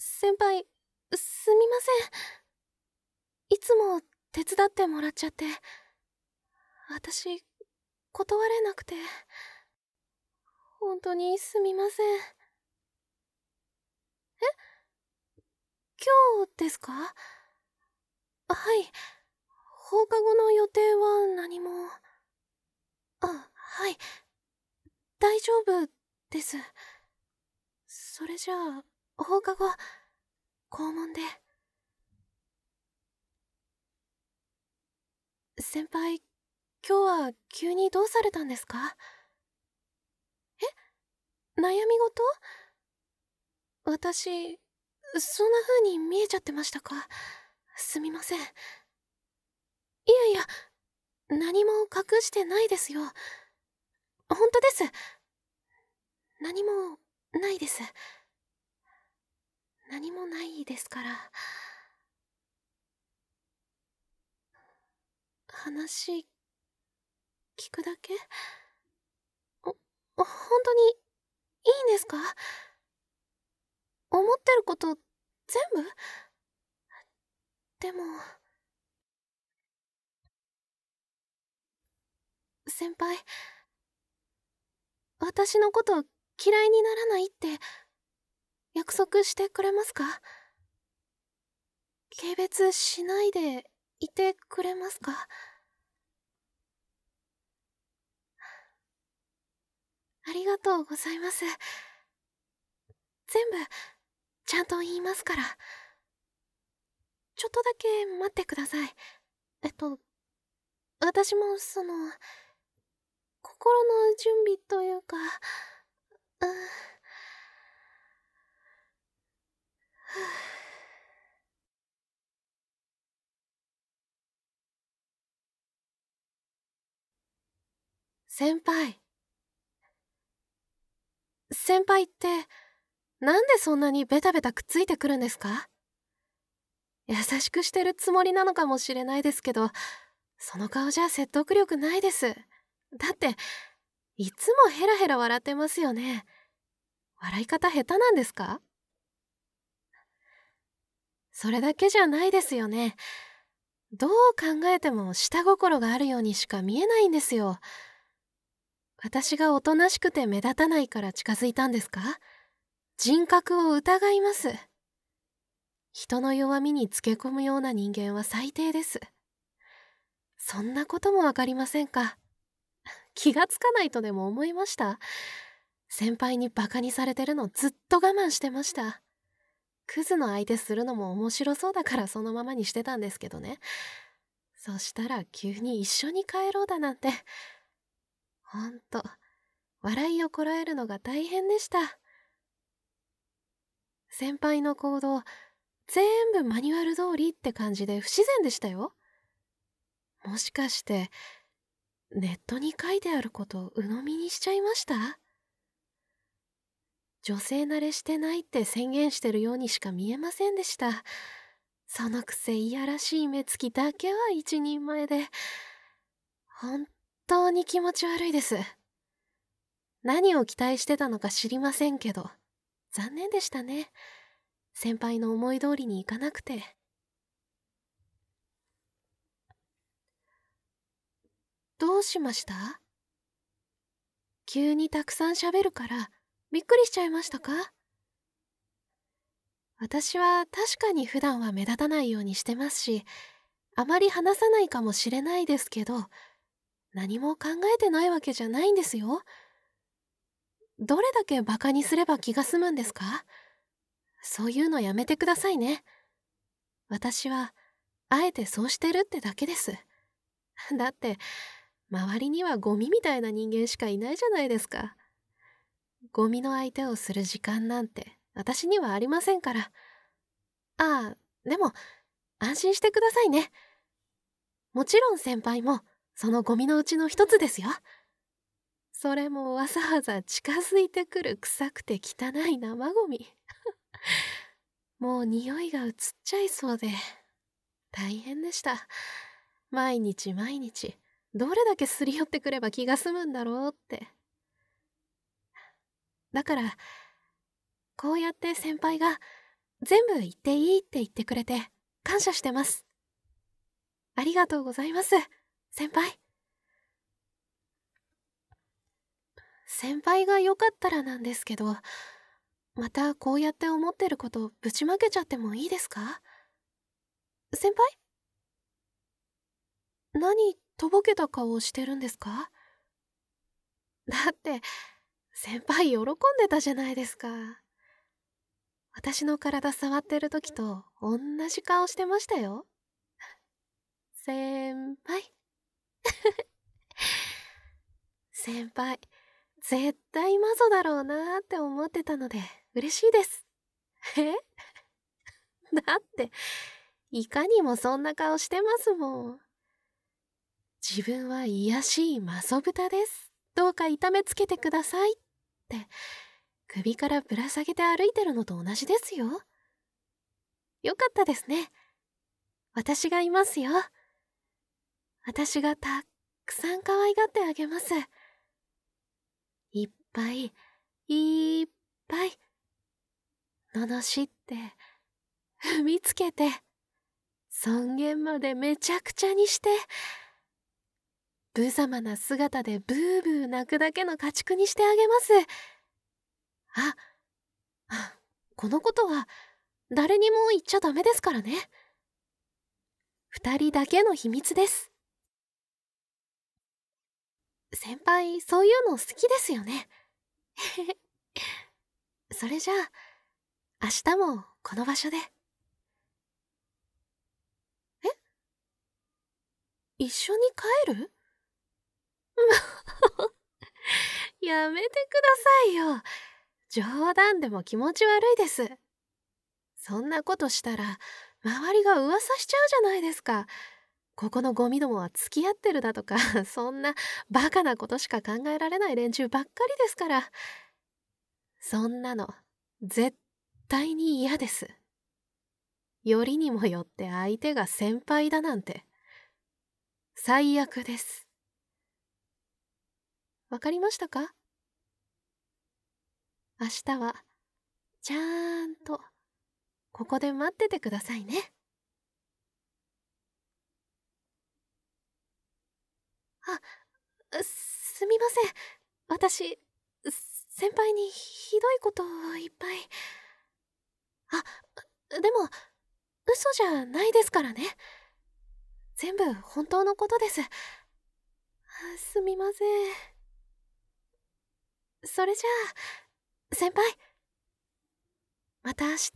先輩すみませんいつも手伝ってもらっちゃって私断れなくて本当にすみませんえ今日ですかはい放課後の予定は何もあはい大丈夫ですそれじゃあ放課後、校門で。先輩、今日は急にどうされたんですかえ悩み事私、そんな風に見えちゃってましたかすみません。いやいや、何も隠してないですよ。本当です。何もないです。何もないですから話聞くだけお本当にいいんですか思ってること全部でも先輩私のこと嫌いにならないって約束してくれますか軽蔑しないでいてくれますかありがとうございます。全部、ちゃんと言いますから。ちょっとだけ待ってください。えっと、私もその、心の準備というか、うん。先輩先輩ってなんでそんなにベタベタくっついてくるんですか優しくしてるつもりなのかもしれないですけどその顔じゃ説得力ないですだっていつもヘラヘラ笑ってますよね笑い方下手なんですかそれだけじゃないですよねどう考えても下心があるようにしか見えないんですよ私がおとなしくて目立たないから近づいたんですか人格を疑います。人の弱みにつけ込むような人間は最低です。そんなこともわかりませんか。気がつかないとでも思いました。先輩にバカにされてるのずっと我慢してました。クズの相手するのも面白そうだからそのままにしてたんですけどね。そしたら急に一緒に帰ろうだなんて。ほんと、笑いをこらえるのが大変でした。先輩の行動、全部マニュアル通りって感じで不自然でしたよ。もしかして、ネットに書いてあることを鵜呑みにしちゃいました女性慣れしてないって宣言してるようにしか見えませんでした。そのくせいやらしい目つきだけは一人前で、本当に気持ち悪いです何を期待してたのか知りませんけど残念でしたね先輩の思い通りにいかなくてどうしました急にたくさん喋るからびっくりしちゃいましたか私は確かに普段は目立たないようにしてますしあまり話さないかもしれないですけど何も考えてないわけじゃないんですよ。どれだけバカにすれば気が済むんですかそういうのやめてくださいね。私は、あえてそうしてるってだけです。だって、周りにはゴミみたいな人間しかいないじゃないですか。ゴミの相手をする時間なんて私にはありませんから。ああ、でも安心してくださいね。もちろん先輩もそのゴミのうちの一つですよ。それもわざわざ近づいてくる臭くて汚い生ゴミ。もう匂いが移っちゃいそうで、大変でした。毎日毎日、どれだけすり寄ってくれば気が済むんだろうって。だから、こうやって先輩が全部言っていいって言ってくれて感謝してます。ありがとうございます。先輩先輩がよかったらなんですけどまたこうやって思ってることぶちまけちゃってもいいですか先輩何とぼけた顔をしてるんですかだって先輩喜んでたじゃないですか私の体触ってる時と同じ顔してましたよ先輩 先輩、絶対マゾだろうなって思ってたので嬉しいです。え だって、いかにもそんな顔してますもん。自分は癒しいマソ豚です。どうか痛めつけてください。って、首からぶら下げて歩いてるのと同じですよ。よかったですね。私がいますよ。私がたっくさん可愛がってあげます。いっぱい、いっぱい、罵って、踏みつけて、尊厳までめちゃくちゃにして、無様な姿でブーブー泣くだけの家畜にしてあげます。あ、あこのことは誰にも言っちゃダメですからね。二人だけの秘密です。先輩そういうの好きですよね それじゃあ明日もこの場所でえ一緒に帰る やめてくださいよ冗談でも気持ち悪いですそんなことしたら周りが噂しちゃうじゃないですかここのゴミどもは付き合ってるだとか そんなバカなことしか考えられない連中ばっかりですからそんなの絶対に嫌ですよりにもよって相手が先輩だなんて最悪ですわかりましたか明日はちゃーんとここで待っててくださいね。あすみません私先輩にひどいことをいっぱいあでも嘘じゃないですからね全部本当のことですすみませんそれじゃあ先輩また明日